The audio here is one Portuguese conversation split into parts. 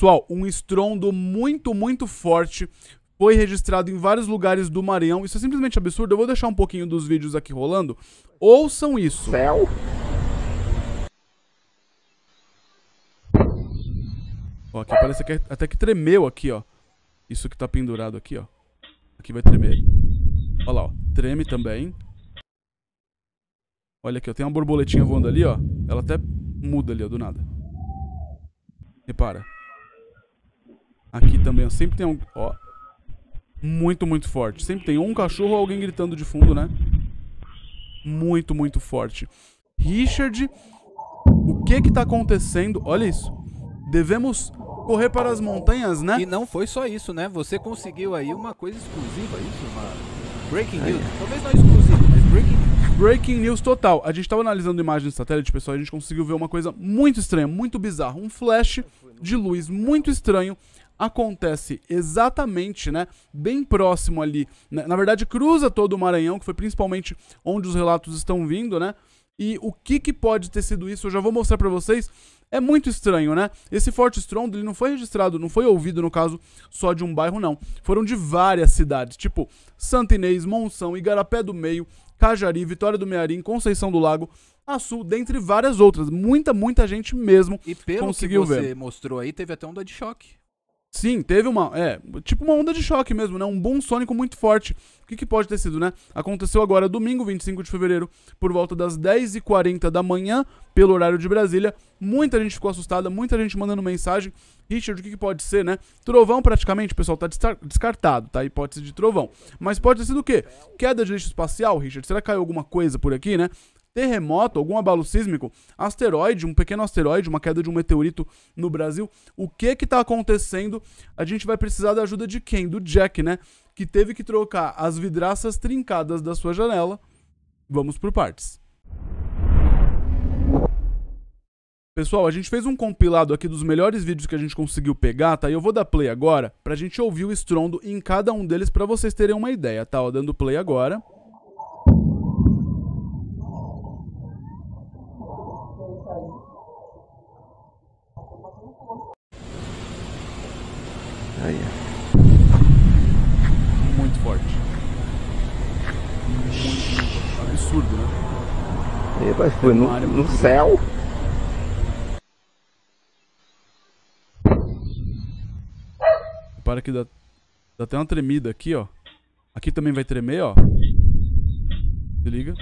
Pessoal, um estrondo muito, muito forte foi registrado em vários lugares do Maranhão. Isso é simplesmente absurdo. Eu vou deixar um pouquinho dos vídeos aqui rolando. Ouçam isso. Céu. Ó, aqui parece que é até que tremeu aqui, ó. Isso que tá pendurado aqui, ó. Aqui vai tremer. Olha, lá, ó. Treme também. Olha aqui, ó. Tem uma borboletinha voando ali, ó. Ela até muda ali, ó, do nada. Repara. Aqui também, ó, sempre tem um... Ó, muito, muito forte. Sempre tem um cachorro ou alguém gritando de fundo, né? Muito, muito forte. Richard, o que que tá acontecendo? Olha isso. Devemos correr para as montanhas, né? E não foi só isso, né? Você conseguiu aí uma coisa exclusiva, isso? Uma breaking news. Talvez não exclusiva, mas breaking news. Breaking news total. A gente tava analisando imagens de satélite, pessoal, e a gente conseguiu ver uma coisa muito estranha, muito bizarra. Um flash de luz muito estranho acontece exatamente, né, bem próximo ali, na, na verdade cruza todo o Maranhão, que foi principalmente onde os relatos estão vindo, né? E o que, que pode ter sido isso? Eu já vou mostrar para vocês. É muito estranho, né? Esse forte estrondo ele não foi registrado, não foi ouvido, no caso, só de um bairro, não. Foram de várias cidades, tipo Santa Inês, Monção, Igarapé do Meio, Cajari, Vitória do Mearim, Conceição do Lago, Açu, dentre várias outras. Muita, muita gente mesmo e pelo conseguiu que você ver. mostrou aí, teve até um de choque. Sim, teve uma. É, tipo uma onda de choque mesmo, né? Um boom sônico muito forte. O que, que pode ter sido, né? Aconteceu agora, domingo, 25 de fevereiro, por volta das 10h40 da manhã, pelo horário de Brasília. Muita gente ficou assustada, muita gente mandando mensagem. Richard, o que, que pode ser, né? Trovão, praticamente, pessoal, tá descartado, tá? Hipótese de trovão. Mas pode ter sido o quê? Queda de lixo espacial, Richard? Será que caiu alguma coisa por aqui, né? terremoto, algum abalo sísmico, asteroide, um pequeno asteroide, uma queda de um meteorito no Brasil. O que que tá acontecendo? A gente vai precisar da ajuda de quem? Do Jack, né? Que teve que trocar as vidraças trincadas da sua janela. Vamos por partes. Pessoal, a gente fez um compilado aqui dos melhores vídeos que a gente conseguiu pegar, tá? E eu vou dar play agora pra gente ouvir o estrondo em cada um deles pra vocês terem uma ideia, tá? Ó, dando play agora. Aí, Muito forte. absurdo, né? Epa, foi no, no céu. Para que dá, dá até uma tremida aqui, ó. Aqui também vai tremer, ó. Se liga.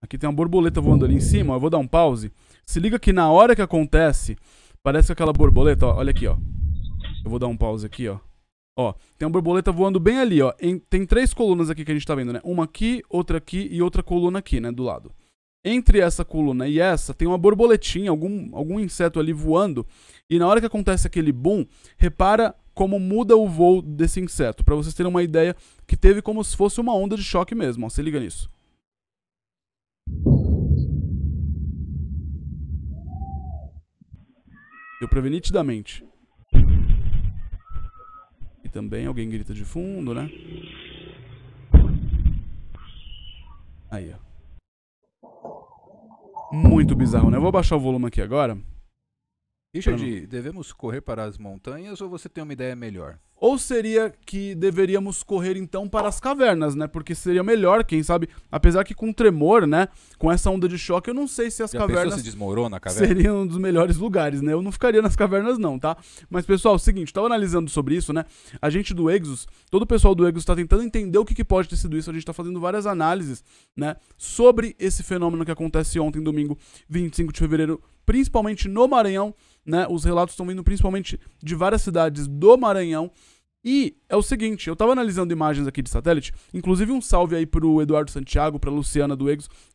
Aqui tem uma borboleta voando ali em cima, ó. Eu vou dar um pause. Se liga que na hora que acontece, Parece aquela borboleta, ó. Olha aqui, ó. Eu vou dar um pause aqui, ó. Ó, tem uma borboleta voando bem ali, ó. Em, tem três colunas aqui que a gente tá vendo, né? Uma aqui, outra aqui e outra coluna aqui, né? Do lado. Entre essa coluna e essa, tem uma borboletinha, algum, algum inseto ali voando. E na hora que acontece aquele boom, repara como muda o voo desse inseto. para vocês terem uma ideia que teve como se fosse uma onda de choque mesmo, ó. Se liga nisso. Deu pra ver nitidamente. E também alguém grita de fundo, né? Aí, ó. Muito bizarro, né? Eu vou baixar o volume aqui agora. Richard, devemos correr para as montanhas ou você tem uma ideia melhor? Ou seria que deveríamos correr então para as cavernas, né? Porque seria melhor, quem sabe, apesar que com tremor, né? Com essa onda de choque, eu não sei se as Já cavernas. Se desmorou na caverna? Seria um dos melhores lugares, né? Eu não ficaria nas cavernas, não, tá? Mas, pessoal, é o seguinte, estava analisando sobre isso, né? A gente do Exos, todo o pessoal do Exos está tentando entender o que, que, pode ter sido isso. A gente está fazendo várias análises, né? Sobre esse fenômeno que acontece ontem, domingo 25 de fevereiro, principalmente no Maranhão né? Os relatos estão vindo principalmente de várias cidades do Maranhão. E é o seguinte, eu tava analisando imagens aqui de satélite, inclusive um salve aí pro Eduardo Santiago, pra Luciana do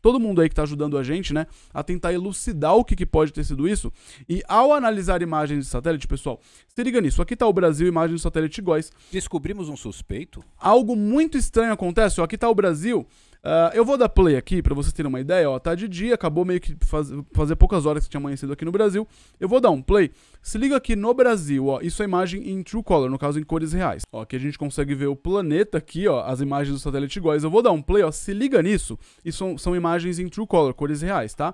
todo mundo aí que tá ajudando a gente, né, a tentar elucidar o que, que pode ter sido isso. E ao analisar imagens de satélite, pessoal, se liga nisso, aqui tá o Brasil, imagem de satélite Góis. Descobrimos um suspeito? Algo muito estranho acontece, ó, aqui tá o Brasil, Uh, eu vou dar play aqui para vocês terem uma ideia, ó, tá de dia, acabou meio que faz, fazer poucas horas que tinha amanhecido aqui no Brasil. Eu vou dar um play. Se liga aqui no Brasil, ó, isso é imagem em true color, no caso em cores reais. Ó, aqui a gente consegue ver o planeta aqui, ó, as imagens do satélite iguais. Eu vou dar um play, ó, se liga nisso. Isso são, são imagens em true color, cores reais, tá?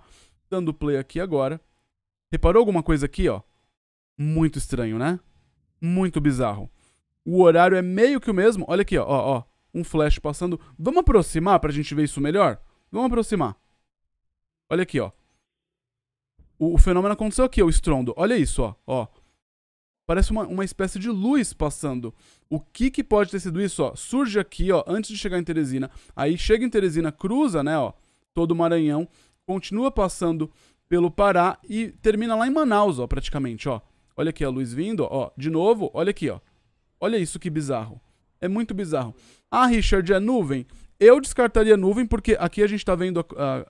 Dando play aqui agora. Reparou alguma coisa aqui, ó? Muito estranho, né? Muito bizarro. O horário é meio que o mesmo. Olha aqui, ó, ó, ó um flash passando. Vamos aproximar pra gente ver isso melhor? Vamos aproximar. Olha aqui, ó. O, o fenômeno aconteceu aqui, o estrondo. Olha isso, ó. ó. Parece uma, uma espécie de luz passando. O que, que pode ter sido isso? Ó? Surge aqui, ó, antes de chegar em Teresina. Aí chega em Teresina, cruza, né, ó, todo o Maranhão, continua passando pelo Pará e termina lá em Manaus, ó, praticamente, ó. Olha aqui a luz vindo, ó, de novo, olha aqui, ó. Olha isso que bizarro. É muito bizarro. Ah, Richard, é nuvem? Eu descartaria nuvem porque aqui a gente está vendo a,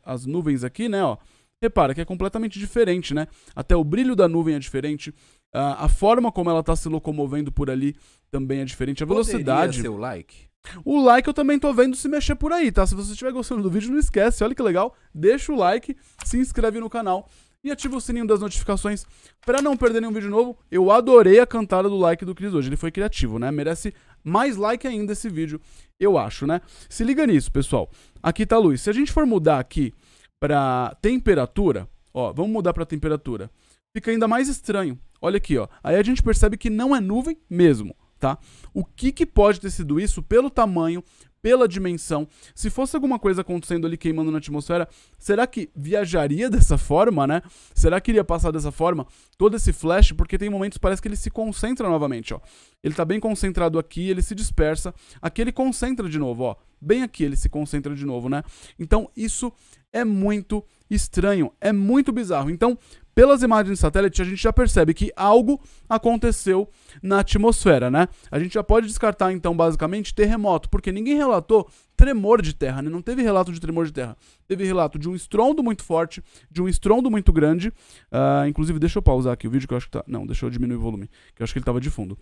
a, as nuvens aqui, né? Ó. Repara que é completamente diferente, né? Até o brilho da nuvem é diferente. a, ah, a forma como ela está se locomovendo por ali também é diferente. A velocidade... Poderia ser o like? O like eu também tô vendo se mexer por aí, tá? Se você estiver gostando do vídeo, não esquece, olha que legal, deixa o like, se inscreve no canal e ativa o sininho das notificações para não perder nenhum vídeo novo. Eu adorei a cantada do like do Cris hoje, ele foi criativo, né? Merece mais like ainda esse vídeo, eu acho, né? Se liga nisso, pessoal. Aqui tá a luz. Se a gente for mudar aqui para temperatura, ó, vamos mudar para temperatura. Fica ainda mais estranho. Olha aqui, ó. Aí a gente percebe que não é nuvem mesmo, tá? O que que pode ter sido isso pelo tamanho, pela dimensão. Se fosse alguma coisa acontecendo ali queimando na atmosfera, será que viajaria dessa forma, né? Será que iria passar dessa forma todo esse flash? Porque tem momentos parece que ele se concentra novamente, ó. Ele tá bem concentrado aqui, ele se dispersa. Aqui ele concentra de novo, ó. Bem aqui ele se concentra de novo, né? Então isso é muito estranho, é muito bizarro. Então, pelas imagens de satélite, a gente já percebe que algo aconteceu na atmosfera, né? A gente já pode descartar, então, basicamente, terremoto, porque ninguém relatou tremor de terra, né? Não teve relato de tremor de terra. Teve relato de um estrondo muito forte, de um estrondo muito grande. Uh, inclusive, deixa eu pausar aqui o vídeo que eu acho que tá. Não, deixa eu diminuir o volume, que eu acho que ele tava de fundo.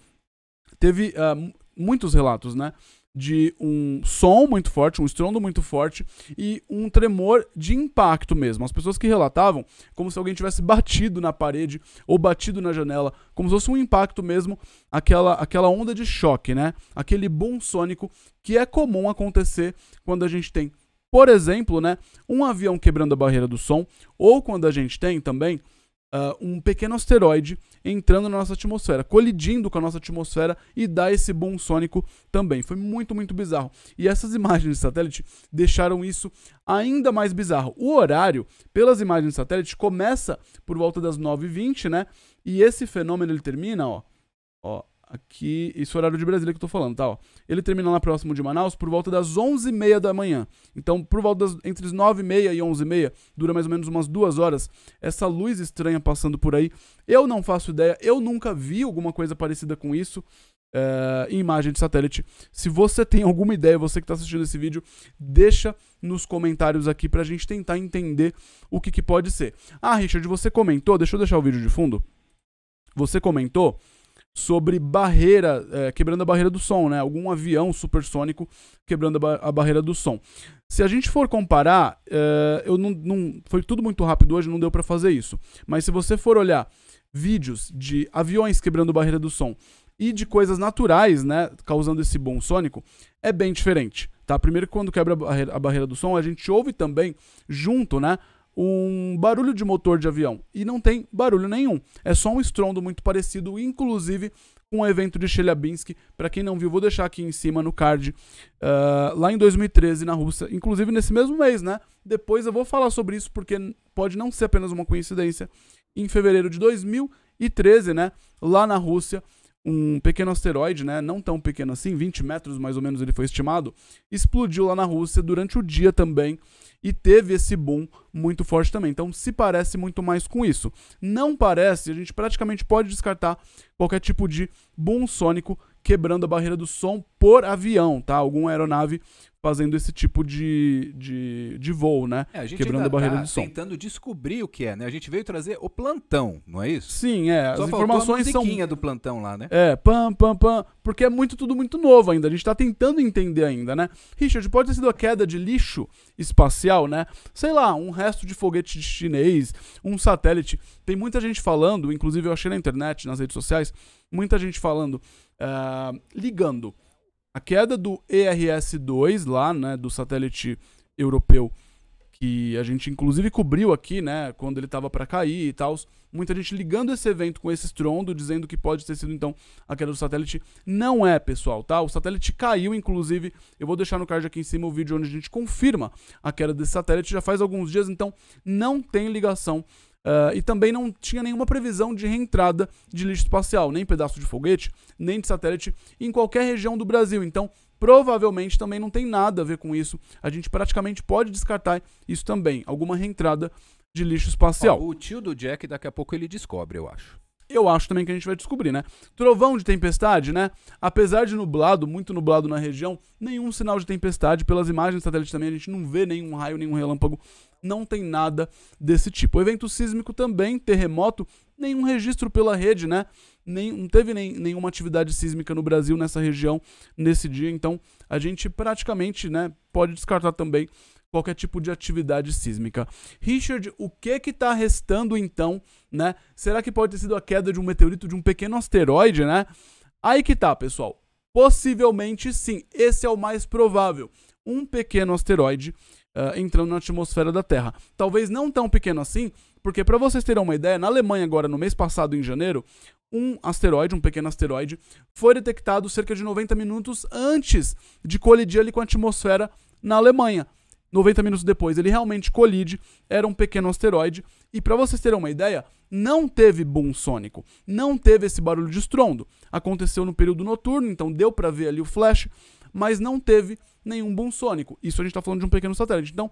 Teve uh, muitos relatos, né? de um som muito forte, um estrondo muito forte e um tremor de impacto mesmo. As pessoas que relatavam como se alguém tivesse batido na parede ou batido na janela, como se fosse um impacto mesmo, aquela, aquela onda de choque, né? Aquele boom sônico que é comum acontecer quando a gente tem, por exemplo, né, um avião quebrando a barreira do som ou quando a gente tem também uh, um pequeno asteroide entrando na nossa atmosfera, colidindo com a nossa atmosfera e dá esse boom sônico também. Foi muito, muito bizarro. E essas imagens de satélite deixaram isso ainda mais bizarro. O horário, pelas imagens de satélite, começa por volta das 9h20, né? E esse fenômeno ele termina, ó, ó, Aqui, isso é horário de Brasília que eu tô falando, tá? Ó. Ele termina lá próximo de Manaus por volta das 11h30 da manhã. Então, por volta das, entre 9h30 e 11h30, dura mais ou menos umas duas horas, essa luz estranha passando por aí. Eu não faço ideia, eu nunca vi alguma coisa parecida com isso. É, em imagem de satélite. Se você tem alguma ideia, você que está assistindo esse vídeo, deixa nos comentários aqui para a gente tentar entender o que, que pode ser. Ah, Richard, você comentou, deixa eu deixar o vídeo de fundo. Você comentou sobre barreira, é, quebrando a barreira do som, né? Algum avião supersônico quebrando a, ba a barreira do som. Se a gente for comparar, é, eu não, não, foi tudo muito rápido hoje, não deu para fazer isso. Mas se você for olhar vídeos de aviões quebrando barreira do som e de coisas naturais, né, causando esse bom sônico, é bem diferente, tá? Primeiro, quando quebra a barreira, a barreira do som, a gente ouve também junto, né? um barulho de motor de avião. E não tem barulho nenhum. É só um estrondo muito parecido, inclusive com o evento de Chelyabinsk. Para quem não viu, vou deixar aqui em cima no card. Uh, lá em 2013, na Rússia. Inclusive nesse mesmo mês, né? Depois eu vou falar sobre isso, porque pode não ser apenas uma coincidência. Em fevereiro de 2013, né? Lá na Rússia um pequeno asteroide, né, não tão pequeno assim, 20 metros mais ou menos ele foi estimado, explodiu lá na Rússia durante o dia também e teve esse boom muito forte também. Então se parece muito mais com isso. Não parece, a gente praticamente pode descartar qualquer tipo de boom sônico quebrando a barreira do som por avião, tá? Alguma aeronave fazendo esse tipo de, de, de voo, né? É, a gente Quebrando tá, a barreira tá de som. tentando descobrir o que é, né? A gente veio trazer o plantão, não é isso? Sim, é. Só as informações a são do plantão lá, né? É, pam pam pam, porque é muito tudo muito novo ainda. A gente tá tentando entender ainda, né? Richard, pode ter sido a queda de lixo espacial, né? Sei lá, um resto de foguete chinês, um satélite. Tem muita gente falando, inclusive eu achei na internet, nas redes sociais, muita gente falando, uh, ligando a queda do ERS-2 lá, né, do satélite europeu, que a gente inclusive cobriu aqui, né, quando ele estava para cair e tal. Muita gente ligando esse evento com esse estrondo, dizendo que pode ter sido então a queda do satélite. Não é, pessoal, tá? O satélite caiu, inclusive. Eu vou deixar no card aqui em cima o vídeo onde a gente confirma a queda desse satélite já faz alguns dias, então não tem ligação Uh, e também não tinha nenhuma previsão de reentrada de lixo espacial, nem pedaço de foguete, nem de satélite em qualquer região do Brasil. Então, provavelmente também não tem nada a ver com isso. A gente praticamente pode descartar isso também, alguma reentrada de lixo espacial. Ó, o tio do Jack daqui a pouco ele descobre, eu acho. Eu acho também que a gente vai descobrir, né? Trovão de tempestade, né? Apesar de nublado, muito nublado na região, nenhum sinal de tempestade. Pelas imagens do satélite também a gente não vê nenhum raio, nenhum relâmpago não tem nada desse tipo. O evento sísmico também, terremoto, nenhum registro pela rede, né? Nem, não teve nem, nenhuma atividade sísmica no Brasil nessa região nesse dia, então a gente praticamente né, pode descartar também qualquer tipo de atividade sísmica. Richard, o que que tá restando então, né? Será que pode ter sido a queda de um meteorito, de um pequeno asteroide, né? Aí que tá, pessoal. Possivelmente sim, esse é o mais provável. Um pequeno asteroide uh, entrando na atmosfera da Terra. Talvez não tão pequeno assim, porque para vocês terem uma ideia, na Alemanha agora, no mês passado, em janeiro, um asteroide, um pequeno asteroide, foi detectado cerca de 90 minutos antes de colidir ali com a atmosfera na Alemanha. 90 minutos depois ele realmente colide, era um pequeno asteroide, e para vocês terem uma ideia, não teve boom sônico, não teve esse barulho de estrondo. Aconteceu no período noturno, então deu para ver ali o flash, mas não teve nenhum boom sônico. Isso a gente está falando de um pequeno satélite. Então,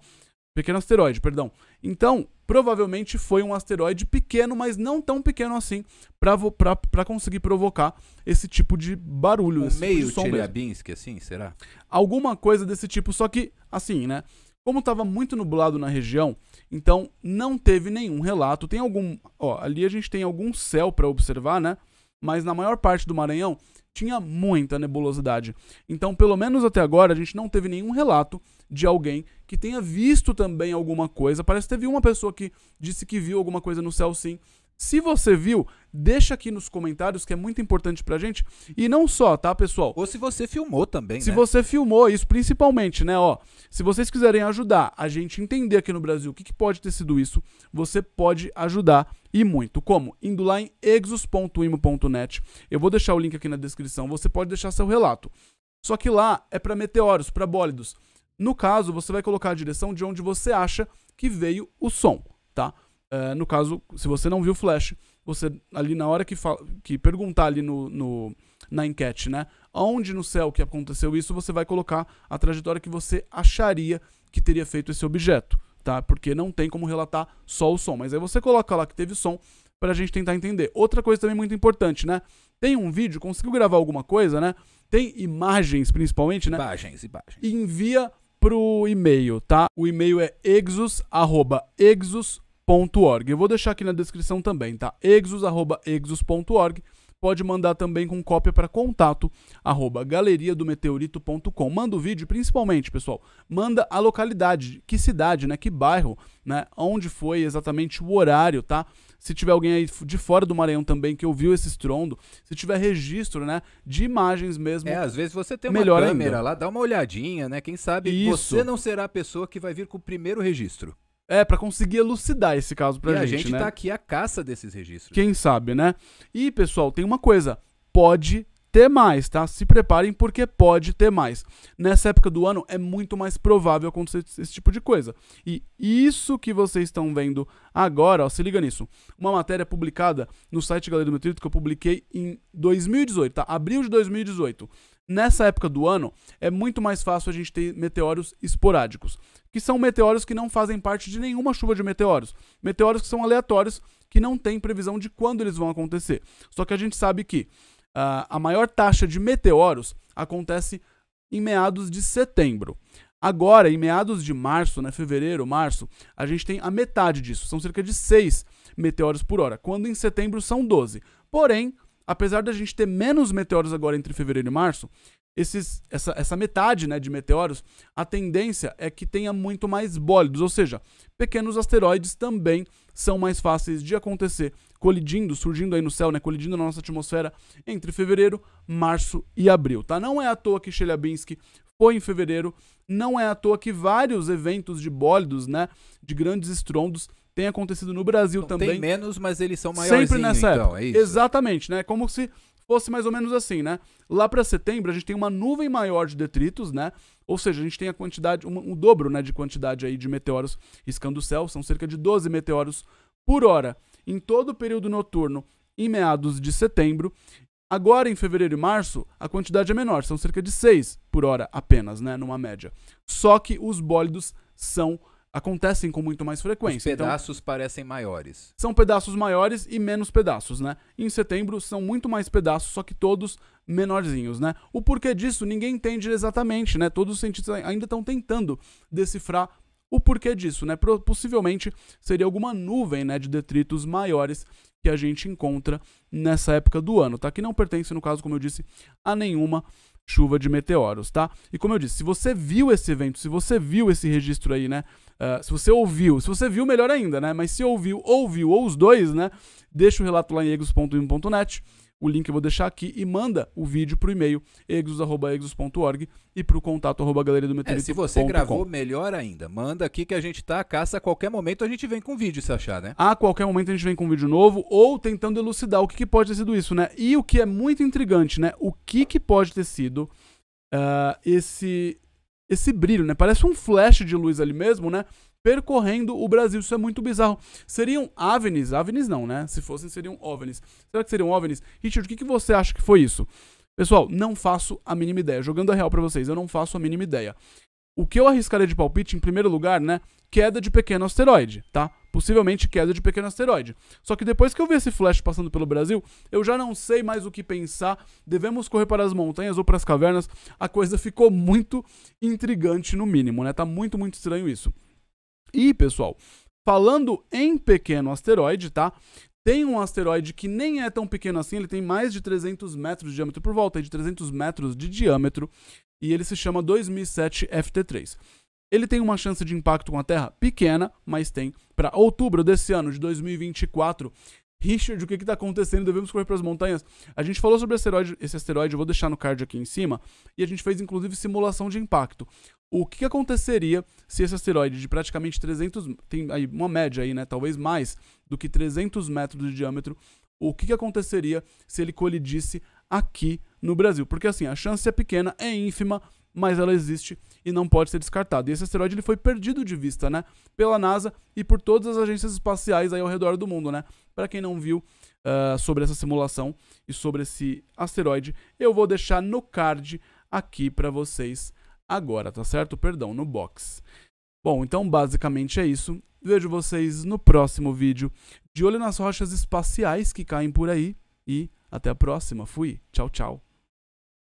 pequeno asteroide, perdão. Então, provavelmente foi um asteroide pequeno, mas não tão pequeno assim, para conseguir provocar esse tipo de barulho. Um tipo meio tipo Chelyabinsk, assim, será? Alguma coisa desse tipo, só que, assim, né? Como estava muito nublado na região, então não teve nenhum relato. Tem algum. Ó, ali a gente tem algum céu para observar, né? Mas na maior parte do Maranhão tinha muita nebulosidade. Então, pelo menos até agora, a gente não teve nenhum relato de alguém que tenha visto também alguma coisa. Parece que teve uma pessoa que disse que viu alguma coisa no céu, sim, se você viu, deixa aqui nos comentários que é muito importante pra gente. E não só, tá, pessoal? Ou se você filmou também, Se né? você filmou, isso principalmente, né, ó. Se vocês quiserem ajudar a gente entender aqui no Brasil o que, que pode ter sido isso, você pode ajudar e muito. Como? Indo lá em exos.imo.net. Eu vou deixar o link aqui na descrição, você pode deixar seu relato. Só que lá é para meteoros, para bólidos. No caso, você vai colocar a direção de onde você acha que veio o som, tá? É, no caso, se você não viu o Flash, você ali na hora que, fala, que perguntar ali no, no, na enquete, né? Onde no céu que aconteceu isso, você vai colocar a trajetória que você acharia que teria feito esse objeto, tá? Porque não tem como relatar só o som. Mas aí você coloca lá que teve som pra gente tentar entender. Outra coisa também muito importante, né? Tem um vídeo, conseguiu gravar alguma coisa, né? Tem imagens, principalmente, né? Imagens, imagens. E envia pro e-mail, tá? O e-mail é exus, arroba, exus exos.org. Eu vou deixar aqui na descrição também, tá? exos@exos.org. Pode mandar também com cópia para contato arroba galeriadometeorito.com. Manda o vídeo, principalmente, pessoal. Manda a localidade, que cidade, né? Que bairro, né? Onde foi exatamente o horário, tá? se tiver alguém aí de fora do Maranhão também que ouviu esse estrondo, se tiver registro, né, de imagens mesmo. É, às vezes você tem uma câmera ainda. lá, dá uma olhadinha, né? Quem sabe Isso. você não será a pessoa que vai vir com o primeiro registro. É, para conseguir elucidar esse caso pra e gente. A gente né? tá aqui à caça desses registros. Quem sabe, né? E, pessoal, tem uma coisa: pode ter mais, tá? Se preparem porque pode ter mais. Nessa época do ano é muito mais provável acontecer esse tipo de coisa. E isso que vocês estão vendo agora, ó, se liga nisso. Uma matéria publicada no site Galeria do Metrito que eu publiquei em 2018, tá? Abril de 2018. Nessa época do ano, é muito mais fácil a gente ter meteoros esporádicos, que são meteoros que não fazem parte de nenhuma chuva de meteoros. Meteoros que são aleatórios, que não tem previsão de quando eles vão acontecer. Só que a gente sabe que uh, a maior taxa de meteoros acontece em meados de setembro. Agora, em meados de março, né, fevereiro, março, a gente tem a metade disso, são cerca de 6 meteoros por hora, quando em setembro são 12. Porém, apesar da gente ter menos meteoros agora entre fevereiro e março, esses, essa, essa metade né, de meteoros, a tendência é que tenha muito mais bólidos, ou seja, pequenos asteroides também são mais fáceis de acontecer, colidindo, surgindo aí no céu, né, colidindo na nossa atmosfera entre fevereiro, março e abril. Tá? Não é à toa que Chelyabinsk foi em fevereiro. Não é à toa que vários eventos de bólidos, né, de grandes estrondos, têm acontecido no Brasil também. Tem menos, mas eles são maiores. Sempre nessa então, época. É Exatamente, né? Como se fosse mais ou menos assim, né? Lá para setembro a gente tem uma nuvem maior de detritos, né? Ou seja, a gente tem a quantidade, um, um dobro, né, de quantidade aí de meteoros riscando o céu. São cerca de 12 meteoros por hora em todo o período noturno em meados de setembro Agora, em fevereiro e março, a quantidade é menor, são cerca de 6 por hora apenas, né, numa média. Só que os bólidos são acontecem com muito mais frequência. Os então, pedaços então, parecem maiores. São pedaços maiores e menos pedaços, né? Em setembro são muito mais pedaços, só que todos menorzinhos, né? O porquê disso ninguém entende exatamente, né? Todos os cientistas ainda estão tentando decifrar o porquê disso, né? Possivelmente seria alguma nuvem, né, de detritos maiores que a gente encontra nessa época do ano, tá? Que não pertence, no caso, como eu disse, a nenhuma chuva de meteoros, tá? E como eu disse, se você viu esse evento, se você viu esse registro aí, né? Uh, se você ouviu, se você viu, melhor ainda, né? Mas se ouviu, ouviu ou os dois, né? Deixa o relato lá em egos.im.net o link eu vou deixar aqui e manda o vídeo pro e-mail exos@exos.org e pro contato arroba galeria do meteorito. É, se você gravou, melhor ainda. Manda aqui que a gente tá a caça a qualquer momento a gente vem com vídeo, se achar, né? A qualquer momento a gente vem com um vídeo novo ou tentando elucidar o que, que pode ter sido isso, né? E o que é muito intrigante, né? O que que pode ter sido uh, esse esse brilho, né? Parece um flash de luz ali mesmo, né? Percorrendo o Brasil, isso é muito bizarro. Seriam aves? Aves não, né? Se fossem, seriam ovnis. Será que seriam ovnis? Richard, o que, que você acha que foi isso? Pessoal, não faço a mínima ideia. Jogando a real para vocês, eu não faço a mínima ideia. O que eu arriscaria de palpite, em primeiro lugar, né? Queda de pequeno asteroide, tá? Possivelmente queda de pequeno asteroide. Só que depois que eu vi esse flash passando pelo Brasil, eu já não sei mais o que pensar. Devemos correr para as montanhas ou para as cavernas? A coisa ficou muito intrigante, no mínimo, né? Tá muito, muito estranho isso. E, pessoal, falando em pequeno asteroide, tá? Tem um asteroide que nem é tão pequeno assim, ele tem mais de 300 metros de diâmetro por volta, de 300 metros de diâmetro, e ele se chama 2007 FT3. Ele tem uma chance de impacto com a Terra pequena, mas tem. Para outubro desse ano, de 2024, Richard, o que está acontecendo? Devemos correr para as montanhas? A gente falou sobre asteroide, esse asteroide, eu vou deixar no card aqui em cima, e a gente fez inclusive simulação de impacto. O que, que aconteceria se esse asteroide de praticamente 300, tem aí uma média aí, né, talvez mais do que 300 metros de diâmetro, o que, que aconteceria se ele colidisse aqui no Brasil. Porque assim, a chance é pequena, é ínfima, mas ela existe e não pode ser descartada. E esse asteroide ele foi perdido de vista, né? Pela NASA e por todas as agências espaciais aí ao redor do mundo, né? Para quem não viu uh, sobre essa simulação e sobre esse asteroide, eu vou deixar no card aqui para vocês agora, tá certo? Perdão, no box. Bom, então basicamente é isso. Vejo vocês no próximo vídeo. De olho nas rochas espaciais que caem por aí. E até a próxima. Fui. Tchau, tchau.